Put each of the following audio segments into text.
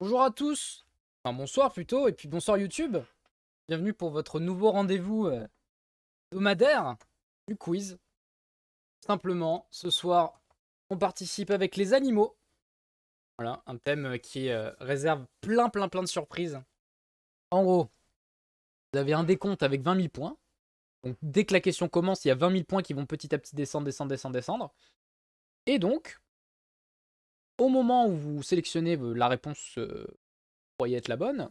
Bonjour à tous, enfin bonsoir plutôt, et puis bonsoir YouTube. Bienvenue pour votre nouveau rendez-vous euh, domadaire du quiz. Simplement, ce soir, on participe avec les animaux. Voilà, un thème euh, qui euh, réserve plein, plein, plein de surprises. En gros, vous avez un décompte avec 20 000 points. Donc dès que la question commence, il y a 20 000 points qui vont petit à petit descendre, descendre, descendre, descendre. Et donc, au moment où vous sélectionnez la réponse que euh, vous être la bonne,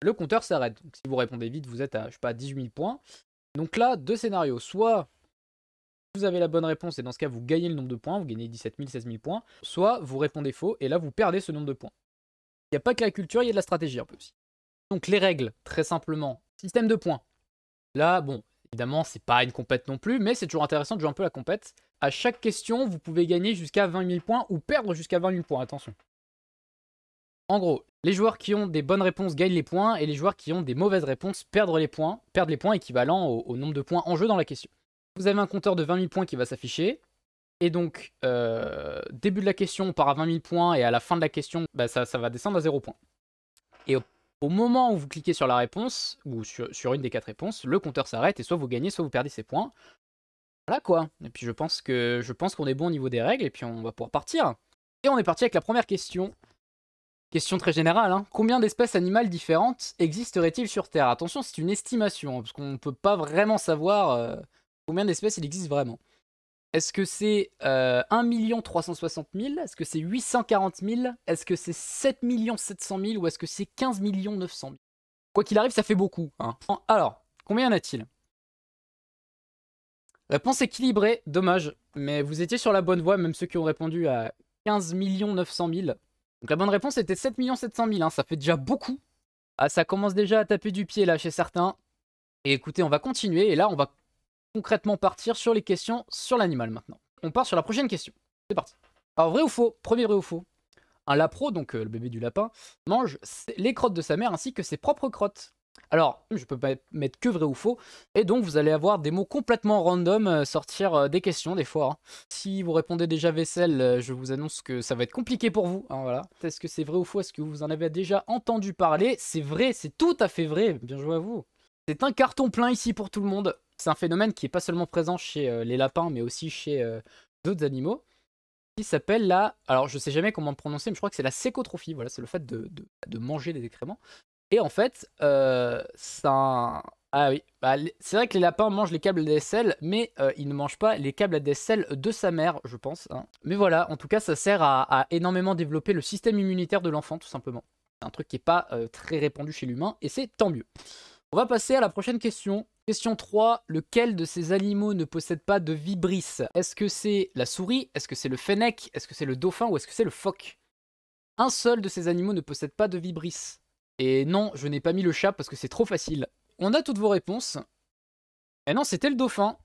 le compteur s'arrête. Donc si vous répondez vite, vous êtes à, je sais pas, 18 000 points. Donc là, deux scénarios. Soit vous avez la bonne réponse et dans ce cas, vous gagnez le nombre de points, vous gagnez 17 000, 16 000 points. Soit vous répondez faux et là, vous perdez ce nombre de points. Il n'y a pas que la culture, il y a de la stratégie un peu aussi. Donc les règles, très simplement, système de points. Là, bon, évidemment, c'est pas une compète non plus, mais c'est toujours intéressant de jouer un peu la compète. À chaque question, vous pouvez gagner jusqu'à 20 000 points ou perdre jusqu'à 20 000 points, attention. En gros, les joueurs qui ont des bonnes réponses gagnent les points et les joueurs qui ont des mauvaises réponses perdent les points, perdent les points équivalents au, nombre de points en jeu dans la question. Vous avez un compteur de 20 000 points qui va s'afficher. Et donc, euh, début de la question, on part à 20 000 points et à la fin de la question, bah, ça, va descendre à 0 points. Et au, moment où vous cliquez sur la réponse, ou sur, sur une des quatre réponses, le compteur s'arrête et soit vous gagnez, soit vous perdez ces points. Voilà quoi. Et puis je pense que je pense qu'on est bon au niveau des règles et puis on va pouvoir partir. Et on est parti avec la première question. Question très générale, hein. combien d'espèces animales différentes existeraient ils sur Terre Attention, c'est une estimation, hein, parce qu'on ne peut pas vraiment savoir euh, combien d'espèces il existe vraiment. Est-ce que c'est 1 360 000 Est-ce que c'est 840 000 Est-ce que c'est 7 700 000 Ou est-ce que c'est 15 900 000 Quoi qu'il arrive, ça fait beaucoup. Hein. Alors, combien y en a-t-il Réponse équilibrée, dommage. Mais vous étiez sur la bonne voie, même ceux qui ont répondu à 15 900 000. Donc la bonne réponse était 7 700 000, hein, ça fait déjà beaucoup. Ah, ça commence déjà à taper du pied là chez certains. Et écoutez, on va continuer, et là on va concrètement partir sur les questions sur l'animal maintenant. On part sur la prochaine question. C'est parti. Alors vrai ou faux Premier vrai ou faux Un lapro, donc euh, le bébé du lapin, mange les crottes de sa mère ainsi que ses propres crottes. Alors, je peux pas mettre que vrai ou faux. Et donc, vous allez avoir des mots complètement random euh, sortir euh, des questions des fois. Hein. Si vous répondez déjà vaisselle, euh, je vous annonce que ça va être compliqué pour vous. Hein, voilà. Est-ce que c'est vrai ou faux Est-ce que vous en avez déjà entendu parler C'est vrai, c'est tout à fait vrai. Bien joué à vous. C'est un carton plein ici pour tout le monde. C'est un phénomène qui est pas seulement présent chez les lapins, mais aussi chez d'autres animaux. Il s'appelle la... Alors, je ne sais jamais comment le prononcer, mais je crois que c'est la sécotrophie. Voilà, c'est le fait de, manger des décréments. Et en fait, euh, ça. Ah oui, bah, c'est vrai que les lapins mangent les câbles ADSL, mais euh, ils ne mangent pas les câbles DSL de sa mère, je pense. Hein. Mais voilà, en tout cas, ça sert à, énormément développer le système immunitaire de l'enfant, tout simplement. C'est un truc qui n'est pas euh, très répandu chez l'humain, et c'est tant mieux. On va passer à la prochaine question. Question 3. Lequel de ces animaux ne possède pas de vibrisse Est-ce que c'est la souris Est-ce que c'est le fennec Est-ce que c'est le dauphin Ou est-ce que c'est le phoque Un seul de ces animaux ne possède pas de vibrisse et non, je n'ai pas mis le chat parce que c'est trop facile. On a toutes vos réponses. Et eh non, c'était le dauphin.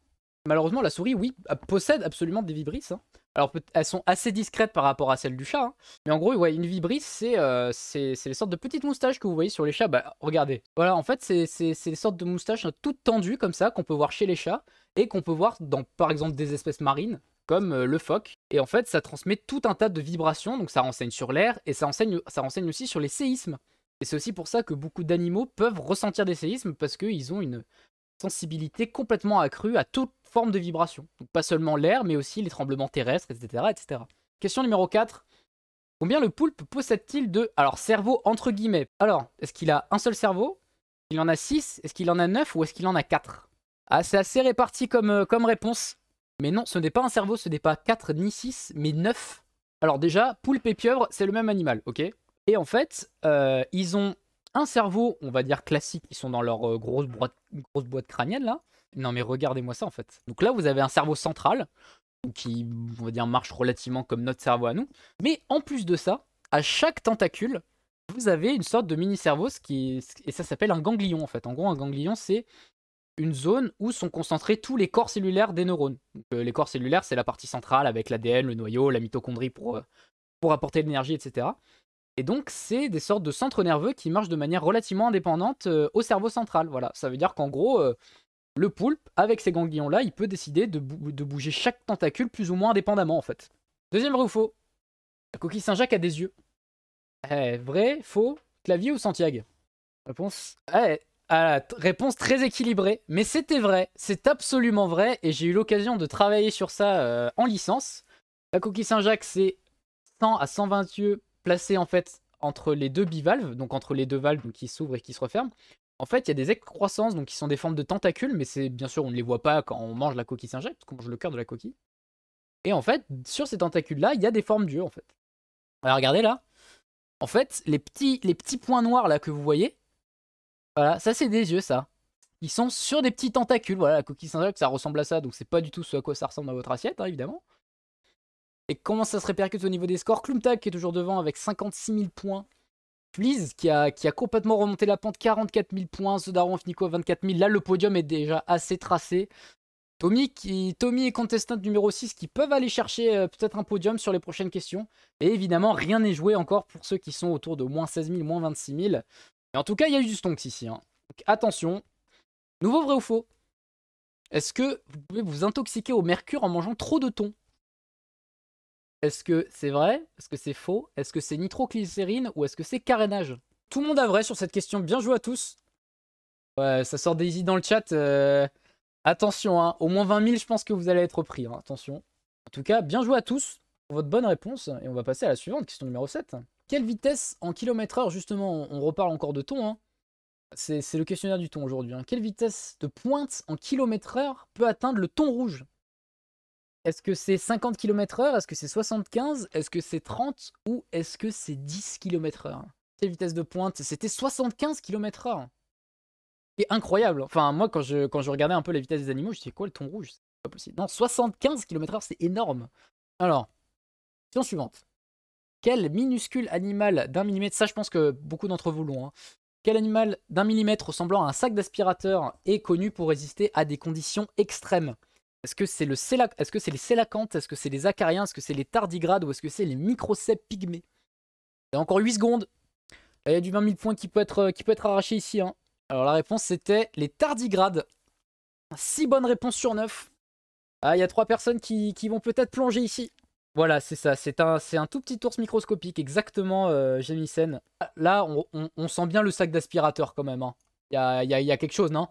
Malheureusement, la souris, oui, possède absolument des vibrisses. Hein. Alors, elles sont assez discrètes par rapport à celles du chat. Hein. Mais en gros, ouais, une vibrisse, euh, c'est les sortes de petites moustaches que vous voyez sur les chats. Bah, regardez. Voilà, en fait, c'est les sortes de moustaches hein, toutes tendues comme ça qu'on peut voir chez les chats et qu'on peut voir dans, par exemple, des espèces marines comme euh, le phoque. Et en fait, ça transmet tout un tas de vibrations. Donc, ça renseigne sur l'air et ça ça renseigne aussi sur les séismes. Et c'est aussi pour ça que beaucoup d'animaux peuvent ressentir des séismes parce qu'ils ont une sensibilité complètement accrue à toute forme de vibration. Donc pas seulement l'air, mais aussi les tremblements terrestres, etc. etc. Question numéro 4. Combien le poulpe possède-t-il de... Alors, cerveau entre guillemets. Alors, est-ce qu'il a un seul cerveau Il en a 6 Est-ce qu'il en a 9 Ou est-ce qu'il en a 4 Ah, c'est assez réparti comme, euh, comme réponse. Mais non, ce n'est pas un cerveau, ce n'est pas 4 ni 6, mais 9. Alors déjà, poulpe et pieuvre, c'est le même animal, ok et en fait, euh, ils ont un cerveau, on va dire classique, ils sont dans leur euh, grosse, boîte, grosse boîte crânienne là. Non mais regardez-moi ça en fait. Donc là, vous avez un cerveau central qui, on va dire, marche relativement comme notre cerveau à nous. Mais en plus de ça, à chaque tentacule, vous avez une sorte de mini-cerveau, et ça s'appelle un ganglion en fait. En gros, un ganglion, c'est une zone où sont concentrés tous les corps cellulaires des neurones. Euh, les corps cellulaires, c'est la partie centrale avec l'ADN, le noyau, la mitochondrie pour, pour apporter l'énergie, etc. Et donc, c'est des sortes de centres nerveux qui marchent de manière relativement indépendante euh, au cerveau central. Voilà, ça veut dire qu'en gros, euh, le poulpe, avec ces ganglions-là, il peut décider de, bouger chaque tentacule plus ou moins indépendamment, en fait. Deuxième vrai ou faux La coquille Saint-Jacques a des yeux. Eh, vrai, faux, clavier ou Santiago Réponse eh, réponse très équilibrée, mais c'était vrai, c'est absolument vrai, et j'ai eu l'occasion de travailler sur ça euh, en licence. La coquille Saint-Jacques, c'est 100 à 120 yeux placé en fait entre les deux bivalves, donc entre les deux valves qui s'ouvrent et qui se referment, en fait, il y a des excroissances, donc qui sont des formes de tentacules, mais c'est bien sûr, on ne les voit pas quand on mange la coquille Saint-Jacques, parce qu'on mange le cœur de la coquille. Et en fait, sur ces tentacules-là, il y a des formes d'yeux, en fait. Alors regardez là. En fait, les petits, les petits points noirs là que vous voyez, voilà, ça c'est des yeux, ça. Ils sont sur des petits tentacules, voilà, la coquille saint ça ressemble à ça, donc c'est pas du tout ce à quoi ça ressemble dans votre assiette, hein, évidemment. Et comment ça se répercute au niveau des scores Klumtag qui est toujours devant avec 56 000 points. Fleeze qui a, complètement remonté la pente, 44 000 points. Zodaron finit à 24 000. Là, le podium est déjà assez tracé. Tommy, qui, Tommy et Contestant numéro 6 qui peuvent aller chercher euh, peut-être un podium sur les prochaines questions. Et évidemment, rien n'est joué encore pour ceux qui sont autour de moins 16 000, moins 26 000. Mais en tout cas, il y a eu du stonks ici. Hein. Donc, attention. Nouveau vrai ou faux Est-ce que vous pouvez vous intoxiquer au mercure en mangeant trop de thon est-ce que c'est vrai Est-ce que c'est faux Est-ce que c'est nitroglycérine ou est-ce que c'est carénage Tout le monde a vrai sur cette question. Bien joué à tous. Ouais, ça sort des idées dans le chat. Euh, attention, hein. au moins 20 000, je pense que vous allez être pris. Hein. Attention. En tout cas, bien joué à tous pour votre bonne réponse. Et on va passer à la suivante, question numéro 7. Quelle vitesse en kilomètre heure Justement, on reparle encore de ton. Hein. C'est le questionnaire du ton aujourd'hui. Hein. Quelle vitesse de pointe en kilomètre heure peut atteindre le ton rouge est-ce que c'est 50 km/h Est-ce que c'est 75 Est-ce que c'est 30 Ou est-ce que c'est 10 km/h Quelle vitesse de pointe C'était 75 km/h C'est incroyable hein. Enfin, moi, quand je, regardais un peu la vitesse des animaux, je me disais, quoi le ton rouge C'est pas possible. Non, 75 km/h, c'est énorme Alors, question suivante. Quel minuscule animal d'un millimètre Ça, je pense que beaucoup d'entre vous l'ont. Hein. Quel animal d'un millimètre ressemblant à un sac d'aspirateur est connu pour résister à des conditions extrêmes est-ce que c'est le est -ce c'est les Sélacantes Est-ce que c'est les Acariens Est-ce que c'est les Tardigrades Ou est-ce que c'est les Microceps pygmées Il y a encore 8 secondes. il y a du 20 000 points qui peut être, euh, qui peut être arraché ici. Hein. Alors la réponse c'était les Tardigrades. 6 bonnes réponses sur 9. Ah, il y a 3 personnes qui, vont peut-être plonger ici. Voilà, c'est ça. C'est un, un, tout petit ours microscopique, exactement, euh, Là, on, sent bien le sac d'aspirateur quand même. Hein. Il y, a, y a quelque chose, non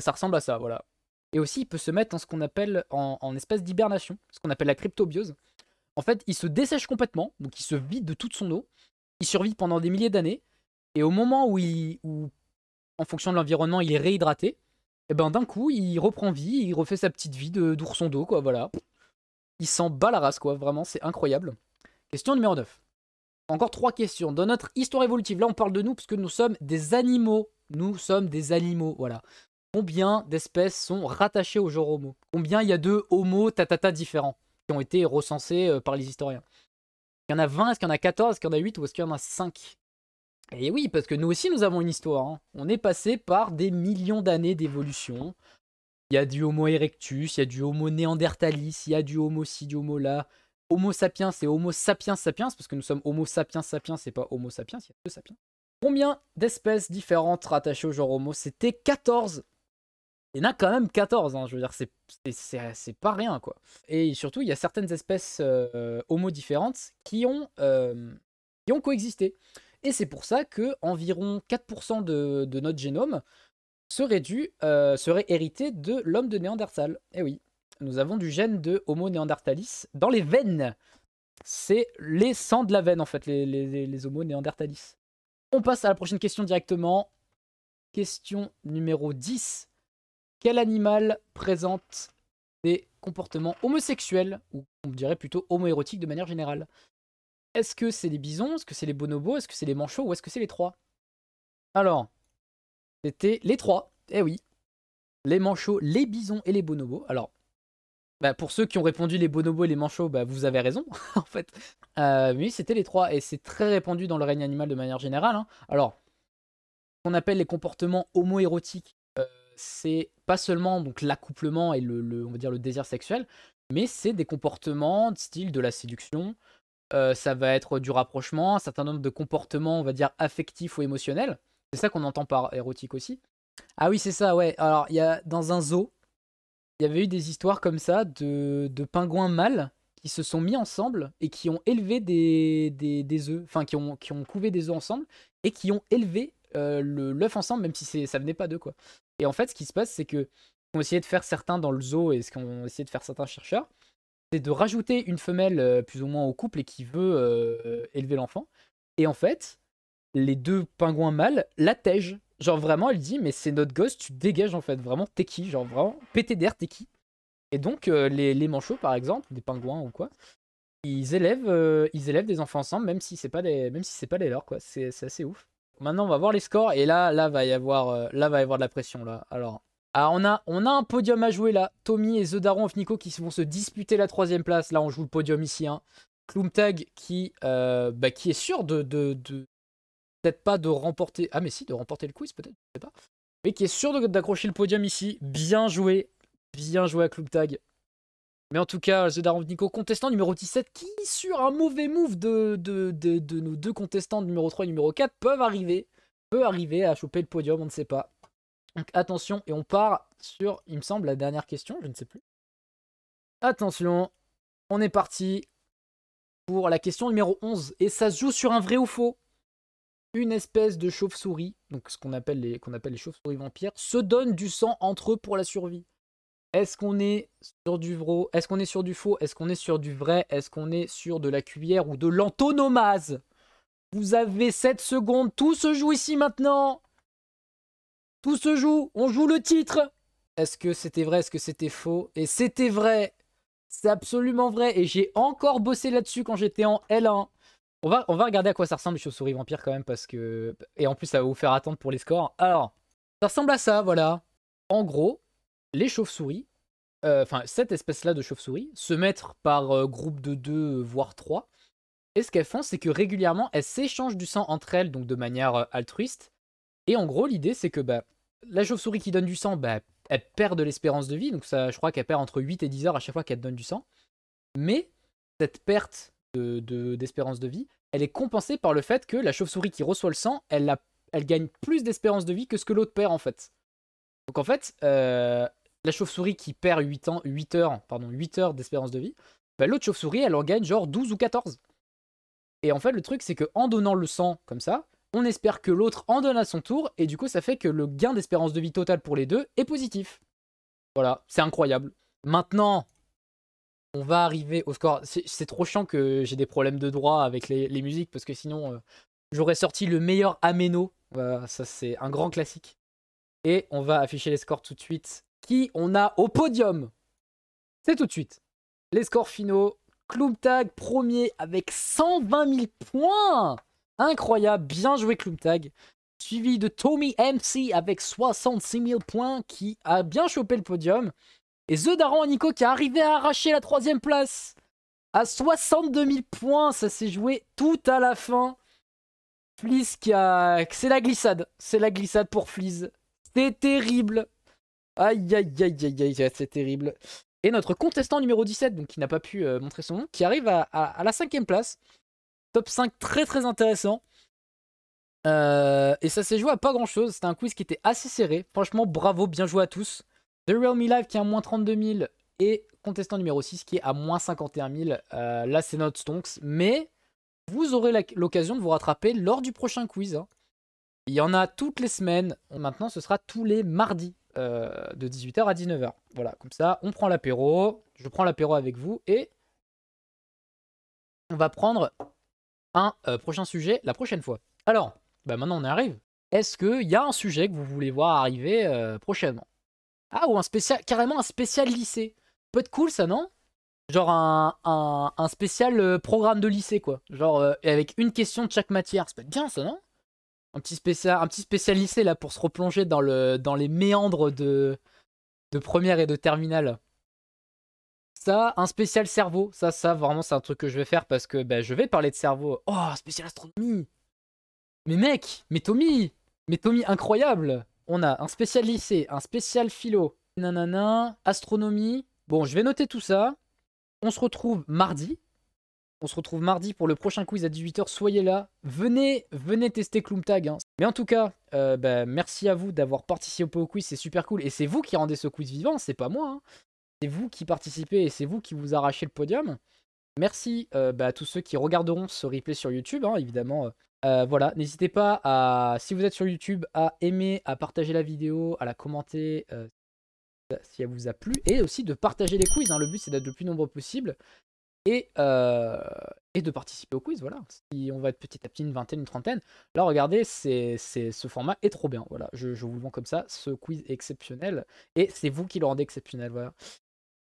ça ressemble à ça, voilà. Et aussi, il peut se mettre en ce qu'on appelle en, espèce d'hibernation, ce qu'on appelle la cryptobiose. En fait, il se dessèche complètement, donc il se vide de toute son eau. Il survit pendant des milliers d'années. Et au moment où, il, en fonction de l'environnement, il est réhydraté, et eh ben d'un coup, il reprend vie, il refait sa petite vie d'ourson d'eau, quoi, voilà. Il s'en bat la race, quoi, vraiment, c'est incroyable. Question numéro 9. Encore trois questions. Dans notre histoire évolutive, là, on parle de nous, parce que nous sommes des animaux. Nous sommes des animaux, voilà combien d'espèces sont rattachées au genre Homo Combien il y a de Homo tatata différents qui ont été recensés euh, par les historiens Est-ce qu'il y en a 20 Est-ce qu'il y en a 14 Est-ce qu'il y en a 8 Ou est-ce qu'il y en a 5 Et oui, parce que nous aussi, nous avons une histoire. Hein. On est passé par des millions d'années d'évolution. Il y a du Homo erectus, il y a du Homo néandertalis, il y a du Homo ci, Homo sapiens c'est Homo sapiens sapiens, parce que nous sommes Homo sapiens sapiens, c'est pas Homo sapiens, il y a deux sapiens. Combien d'espèces différentes rattachées au genre Homo C'était 14 il y en a quand même 14, hein, je veux dire, c'est pas rien, quoi. Et surtout, il y a certaines espèces euh, homo différentes qui ont, euh, qui ont coexisté. Et c'est pour ça que environ 4% de, de, notre génome serait, dû, euh, serait hérité de l'homme de Néandertal. Eh oui, nous avons du gène de Homo Néandertalis dans les veines. C'est les sangs de la veine, en fait, les, les, les Homo Néandertalis. On passe à la prochaine question directement. Question numéro 10. Quel animal présente des comportements homosexuels, ou on dirait plutôt homoérotiques de manière générale Est-ce que c'est les bisons Est-ce que c'est les bonobos Est-ce que c'est les manchots Ou est-ce que c'est les trois Alors, c'était les trois, eh oui. Les manchots, les bisons et les bonobos. Alors, bah pour ceux qui ont répondu les bonobos et les manchots, bah vous avez raison, en fait. Euh, oui, c'était les trois, et c'est très répandu dans le règne animal de manière générale. Hein. Alors, Alors, qu'on appelle les comportements homoérotiques, c'est pas seulement donc l'accouplement et le, on dire le désir sexuel, mais c'est des comportements de style de la séduction. Euh, ça va être du rapprochement, un certain nombre de comportements, on va dire affectifs ou émotionnels. C'est ça qu'on entend par érotique aussi. Ah oui, c'est ça, ouais. Alors, il y a dans un zoo, il y avait eu des histoires comme ça de, pingouins mâles qui se sont mis ensemble et qui ont élevé des, des, œufs, enfin qui ont, qui ont couvé des œufs ensemble et qui ont élevé euh, le l'œuf ensemble, même si ça venait pas d'eux, quoi. Et en fait, ce qui se passe, c'est que ce qu'ont essayé de faire certains dans le zoo et ce qu'ont essayé de faire certains chercheurs, c'est de rajouter une femelle euh, plus ou moins au couple et qui veut euh, élever l'enfant. Et en fait, les deux pingouins mâles l'attègent. Genre vraiment, elle dit, mais c'est notre gosse, tu dégages en fait, vraiment, t'es qui Genre vraiment, pété d'air, t'es qui Et donc, les, les manchots, par exemple, des pingouins ou quoi, ils élèvent, ils élèvent des enfants ensemble, même si c'est pas même si c'est pas les leurs quoi. C'est assez ouf. Maintenant, on va voir les scores. Et là, là va y avoir, euh, là, va y avoir de la pression. Là. Alors, ah, on, a, on a un podium à jouer là. Tommy et The Daron of Nico qui vont se disputer la troisième place. Là, on joue le podium ici. Hein. Klumtag qui, euh, bah, qui est sûr de, de, peut-être pas de remporter. Ah, mais si, de remporter le quiz, peut-être. Je sais pas. Mais qui est sûr d'accrocher le podium ici. Bien joué. Bien joué à Klumtag. Mais en tout cas, The Daron Nico, contestant numéro 17, qui, sur un mauvais move de, de, nos deux contestants numéro 3 et numéro 4, peuvent arriver, peut arriver à choper le podium, on ne sait pas. Donc attention, et on part sur, il me semble, la dernière question, je ne sais plus. Attention, on est parti pour la question numéro 11, et ça se joue sur un vrai ou faux. Une espèce de chauve-souris, donc ce qu'on appelle les, qu'on appelle les chauves-souris vampires, se donne du sang entre eux pour la survie. Est-ce qu'on est sur du vrai Est-ce qu'on est sur du faux Est-ce qu'on est sur du vrai Est-ce qu'on est sur de la cuillère ou de l'antonomase Vous avez 7 secondes, tout se joue ici maintenant Tout se joue, on joue le titre Est-ce que c'était vrai Est-ce que c'était faux Et c'était vrai C'est absolument vrai Et j'ai encore bossé là-dessus quand j'étais en L1 on va, on va regarder à quoi ça ressemble les chauves-souris vampires quand même parce que... Et en plus ça va vous faire attendre pour les scores. Alors, ça ressemble à ça, voilà. En gros, les chauves-souris, euh, enfin cette espèce-là de chauves-souris, se mettre par euh, groupe de deux, euh, voire trois. Et ce qu'elles font, c'est que régulièrement, elles s'échangent du sang entre elles, donc de manière altruiste. Et en gros, l'idée, c'est que bah, la chauve-souris qui donne du sang, bah, elle perd de l'espérance de vie. Donc ça, je crois qu'elle perd entre 8 et 10 heures à chaque fois qu'elle donne du sang. Mais cette perte d'espérance de, de vie, elle est compensée par le fait que la chauve-souris qui reçoit le sang, elle, elle gagne plus d'espérance de vie que ce que l'autre perd en fait. Donc en fait, la chauve-souris qui perd 8, heures, 8 heures d'espérance de vie, bah, l'autre chauve-souris, elle en gagne genre 12 ou 14. Et en fait, le truc, c'est que donnant le sang comme ça, on espère que l'autre en donne à son tour, et du coup, ça fait que le gain d'espérance de vie totale pour les deux est positif. Voilà, c'est incroyable. Maintenant, on va arriver au score. C'est trop chiant que j'ai des problèmes de droit avec les, musiques, parce que sinon, euh, j'aurais sorti le meilleur Ameno. ça, c'est un grand classique. Et on va afficher les scores tout de suite on a au podium. C'est tout de suite. Les scores finaux. Tag premier avec 120 000 points. Incroyable, bien joué Tag. Suivi de Tommy MC avec 66 000 points qui a bien chopé le podium. Et The Daron Nico qui a arrivé à arracher la troisième place à 62 000 points. Ça s'est joué tout à la fin. Fliz qui a... C'est la glissade. C'est la glissade pour Fliz. C'est terrible. Aïe, aïe, aïe, aïe, aïe, c'est terrible. Et notre contestant numéro 17, donc qui n'a pas pu euh, montrer son nom, qui arrive à, la cinquième place. Top 5 très très intéressant. Euh, et ça s'est joué à pas grand chose. C'était un quiz qui était assez serré. Franchement, bravo, bien joué à tous. The Real Me Live qui est à moins 32 000 et contestant numéro 6 qui est à moins 51 000. Euh, là, c'est notre stonks. Mais vous aurez l'occasion de vous rattraper lors du prochain quiz. Hein. Il y en a toutes les semaines. Maintenant, ce sera tous les mardis. Euh, de 18h à 19h. Voilà, comme ça, on prend l'apéro, je prends l'apéro avec vous et on va prendre un euh, prochain sujet la prochaine fois. Alors, bah maintenant on arrive. Est-ce qu'il y a un sujet que vous voulez voir arriver euh, prochainement Ah, ou un spécial, carrément un spécial lycée. Peut être cool ça, non Genre un, un, spécial programme de lycée, quoi. Genre avec une question de chaque matière. Ça peut être bien ça, non un petit spécial, lycée là pour se replonger dans le dans les méandres de de première et de terminale. Ça, un spécial cerveau, ça, ça vraiment c'est un truc que je vais faire parce que ben, je vais parler de cerveau. Oh, spécial astronomie. Mais mec, mais Tommy, mais Tommy incroyable. On a un spécial lycée, un spécial philo, nanana, astronomie. Bon, je vais noter tout ça. On se retrouve mardi on se retrouve mardi pour le prochain quiz à 18h. Soyez là. Venez, venez tester cloumtag. Hein. Mais en tout cas, euh, bah, merci à vous d'avoir participé au quiz. C'est super cool. Et c'est vous qui rendez ce quiz vivant, c'est pas moi. Hein. C'est vous qui participez et c'est vous qui vous arrachez le podium. Merci euh, bah, à tous ceux qui regarderont ce replay sur YouTube, hein, évidemment. Euh, voilà, n'hésitez pas à, si vous êtes sur YouTube, à aimer, à partager la vidéo, à la commenter si elle vous a plu, et aussi de partager les quiz. Le but c'est d'être le plus nombreux possible. Euh, et, de participer au quiz. Voilà, si on va être petit à petit une vingtaine, une trentaine. Là, regardez, c'est, ce format est trop bien. Voilà, je, vous le vends comme ça. Ce quiz est exceptionnel et c'est vous qui le rendez exceptionnel. Voilà.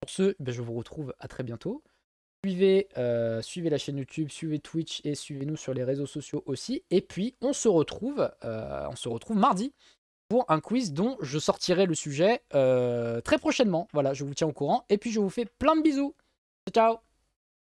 Pour ce, ben, je vous retrouve à très bientôt. Suivez, euh, suivez la chaîne YouTube, suivez Twitch et suivez-nous sur les réseaux sociaux aussi. Et puis, on se retrouve, euh, on se retrouve mardi pour un quiz dont je sortirai le sujet très prochainement. Voilà, je vous tiens au courant. Et puis, je vous fais plein de bisous. Ciao, ciao